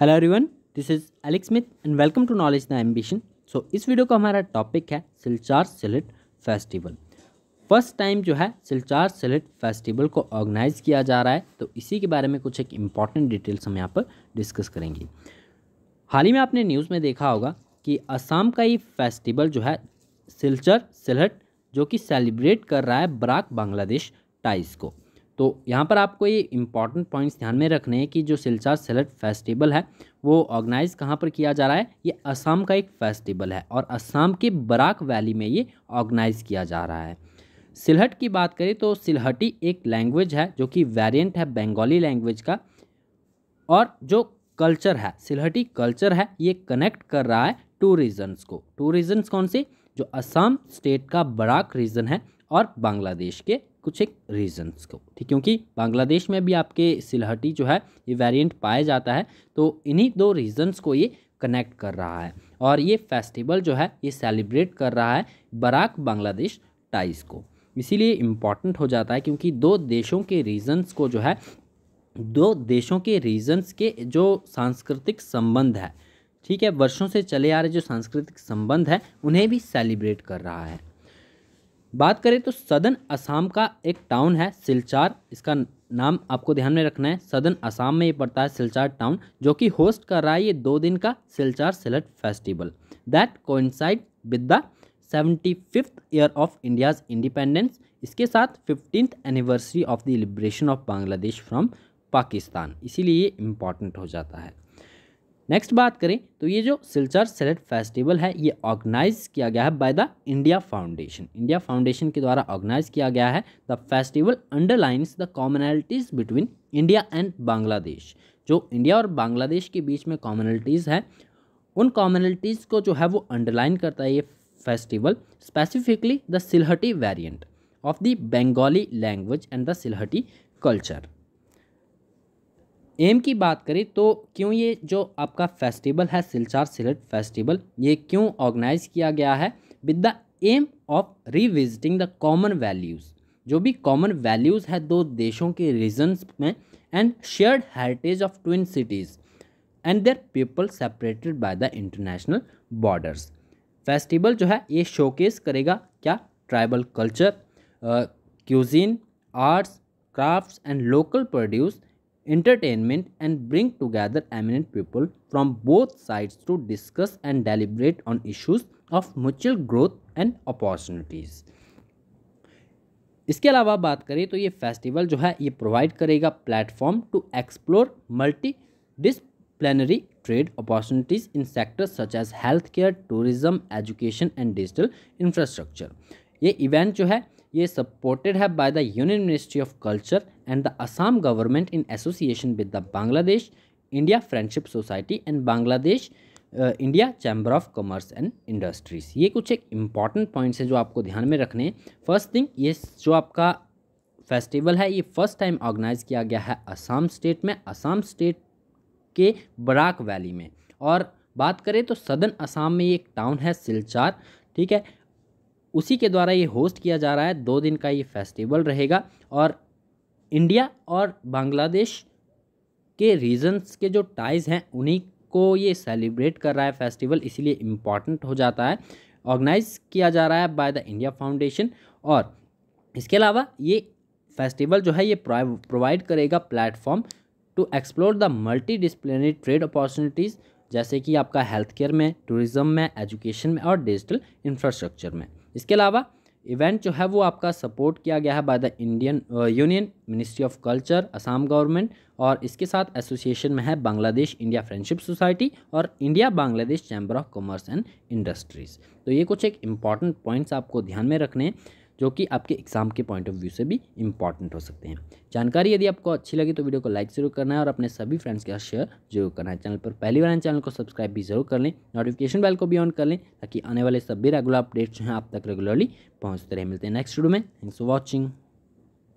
Hello everyone this is Alex Smith and welcome to knowledge the ambition so इस video का हमारा topic है Silchar Sylhet festival first time जो है सिलचार सिलेट फेस्टिवल को ऑर्गेनाइज़ किया जा रहा है तो इसी के बारे में कुछ एक इम्पॉर्टेंट डिटेल्स हम यहाँ पर डिस्कस करेंगे हाल ही में आपने न्यूज़ में देखा होगा कि असम का ये फेस्टिवल जो है सिलचर सिलहट जो कि सेलिब्रेट कर रहा है ब्राक बांग्लादेश टाइस को तो यहाँ पर आपको ये इंपॉर्टेंट पॉइंट्स ध्यान में रखने हैं कि जो सिलचार सेलेट फेस्टिवल है वो ऑर्गेनाइज कहाँ पर किया जा रहा है ये असम का एक फेस्टिवल है और असम के बराक वैली में ये ऑर्गेनाइज किया जा रहा है सिलहट की बात करें तो सिलहटी एक लैंग्वेज है जो कि वेरियंट है बंगाली लैंग्वेज का और जो कल्चर है सिलहटी कल्चर है ये कनेक्ट कर रहा है टू रीजन्स को टू रीजन्स कौन से जो असम स्टेट का बराक रीजन है और बांग्लादेश के कुछ एक रीजन्स को ठीक क्योंकि बांग्लादेश में भी आपके सिलहटी जो है ये वेरिएंट पाया जाता है तो इन्हीं दो रीजन्स को ये कनेक्ट कर रहा है और ये फेस्टिवल जो है ये सेलिब्रेट कर रहा है बराक बांग्लादेश टाइज को इसीलिए इम्पॉर्टेंट हो जाता है क्योंकि दो देशों के रीजन्स को जो है दो देशों के रीजन्स के जो सांस्कृतिक संबंध है ठीक है वर्षों से चले आ रहे जो सांस्कृतिक संबंध है उन्हें भी सेलिब्रेट कर रहा है बात करें तो सदन असम का एक टाउन है सिलचार इसका नाम आपको ध्यान में रखना है सदन असम में ये पड़ता है सिलचार टाउन जो कि होस्ट कर रहा है ये दो दिन का Silchar Sylhet festival that coincide with the seventy fifth year of India's independence इसके साथ fiftieth anniversary of the liberation of Bangladesh from Pakistan इसीलिए ये इम्पॉर्टेंट हो जाता है नेक्स्ट बात करें तो ये जो सिलचर सेलेट फेस्टिवल है ये ऑर्गेनाइज किया गया है by the India Foundation India Foundation के द्वारा ऑर्गेनाइज किया गया है the festival underlines the commonalities between India and Bangladesh जो इंडिया और बांग्लादेश के बीच में कॉमनैलिटीज़ है उन कॉमनैलिटीज़ को जो है वो अंडरलाइन करता है ये festival specifically the Sylheti variant of the Bengali language and the Sylheti culture aim की बात करें तो क्यों ये जो आपका फेस्टिवल है सिलचार सिलेट फेस्टिवल ये क्यों ऑर्गेनाइज किया गया है with the aim of revisiting the common values जो भी कॉमन वैल्यूज़ है दो देशों के रीजन्स में and shared heritage of twin cities and their people separated by the international borders festival जो है ये शोकेस करेगा क्या tribal culture cuisine arts craft and local produce entertainment and bring together eminent people from both sides to discuss and deliberate on issues of mutual growth and opportunities. इसके अलावा बात करें तो ये फेस्टिवल जो है ये प्रोवाइड करेगा platform to explore multidisciplinary trade opportunities in sectors such as health care tourism education and digital infrastructure ये इवेंट जो है ये सपोर्टेड है by the union ministry of culture and the Assam government in association with the Bangladesh India Friendship Society and Bangladesh India chamber of commerce and industries ये कुछ एक important points हैं जो आपको ध्यान में रखने फर्स्ट थिंग ये जो आपका फेस्टिवल है ये फर्स्ट टाइम ऑर्गेनाइज किया गया है असम स्टेट में असम स्टेट के बराक वैली में और बात करें तो सदन असम में एक टाउन है सिलचार ठीक है उसी के द्वारा ये होस्ट किया जा रहा है दो दिन का ये फेस्टिवल रहेगा और इंडिया और बांग्लादेश के रीजन्स के जो टाइज हैं उन्हीं को ये सेलिब्रेट कर रहा है फेस्टिवल इसीलिए इम्पॉर्टेंट हो जाता है ऑर्गेनाइज किया जा रहा है बाय द इंडिया फाउंडेशन और इसके अलावा ये फेस्टिवल जो है ये प्रोवाइड करेगा platform to explore the multidisciplinary trade opportunities जैसे कि आपका हेल्थ केयर में टूरिज़्म में एजुकेशन में और डिजिटल इंफ्रास्ट्रक्चर में इसके अलावा इवेंट जो है वो आपका सपोर्ट किया गया है by the Indian union ministry of culture Assam government और इसके साथ एसोसिएशन में है बांग्लादेश इंडिया फ्रेंडशिप सोसाइटी और India Bangladesh chamber of commerce and industries तो ये कुछ एक इम्पॉर्टेंट पॉइंट्स आपको ध्यान में रखने जो कि आपके एग्ज़ाम के पॉइंट ऑफ व्यू से भी इंपॉर्टेंट हो सकते हैं जानकारी यदि आपको अच्छी लगी तो वीडियो को लाइक ज़रूर करना है और अपने सभी फ्रेंड्स के साथ शेयर जरूर करना है चैनल पर पहली बार चैनल को सब्सक्राइब भी जरूर कर लें नोटिफिकेशन बेल को भी ऑन कर लें ताकि आने वाले सभी रेगुलर अपडेट्स जो हैं आप तक रेगुलरली पहुँचते रहे मिलते हैं नेक्स्ट वीडियो में थैंक्स फॉर वॉचिंग